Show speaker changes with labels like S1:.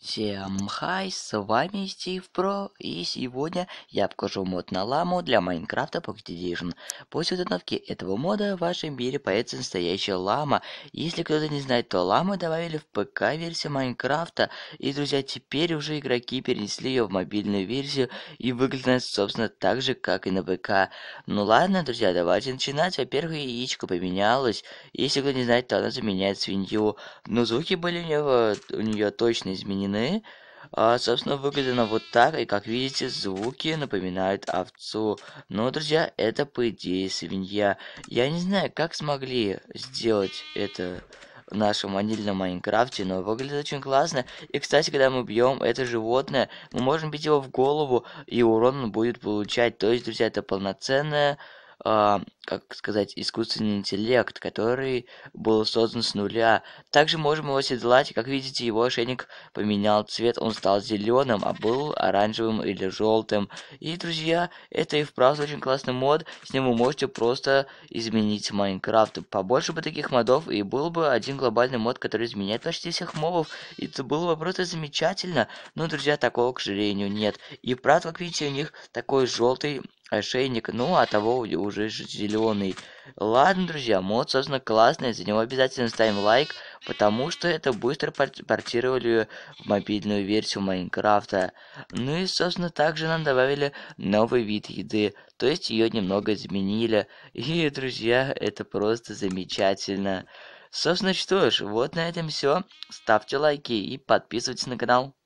S1: Всем хай, с вами Стив Про, и сегодня я покажу мод на ламу для Майнкрафта Pocket Edition. После установки этого мода в вашем мире появится настоящая лама. Если кто-то не знает, то ламы добавили в ПК-версию Майнкрафта, и, друзья, теперь уже игроки перенесли ее в мобильную версию, и выглядит собственно, так же, как и на ПК. Ну ладно, друзья, давайте начинать. Во-первых, яичко поменялось. Если кто не знает, то она заменяет свинью. Но звуки были у нее, у нее точно изменены изменены. А, собственно, выглядит она вот так, и как видите, звуки напоминают овцу. Но, друзья, это, по идее, свинья. Я не знаю, как смогли сделать это в нашем ванильном Майнкрафте, но выглядит очень классно. И, кстати, когда мы бьем это животное, мы можем бить его в голову, и урон он будет получать. То есть, друзья, это полноценная э, как сказать, искусственный интеллект, который был создан с нуля. Также можем его седлать, как видите, его ошейник поменял цвет, он стал зеленым, а был оранжевым или желтым. И, друзья, это и вправду очень классный мод, с ним вы можете просто изменить Майнкрафт. Побольше бы таких модов, и был бы один глобальный мод, который изменяет почти всех мобов, и это было бы просто замечательно. Но, друзья, такого, к сожалению, нет. И правда, как видите, у них такой желтый ошейник, ну, а того уже зеленый. Ладно, друзья, мод, собственно, классный, за него обязательно ставим лайк, потому что это быстро портировали в мобильную версию Майнкрафта. Ну и, собственно, также нам добавили новый вид еды, то есть ее немного изменили. И, друзья, это просто замечательно. Собственно, что ж, вот на этом все. Ставьте лайки и подписывайтесь на канал.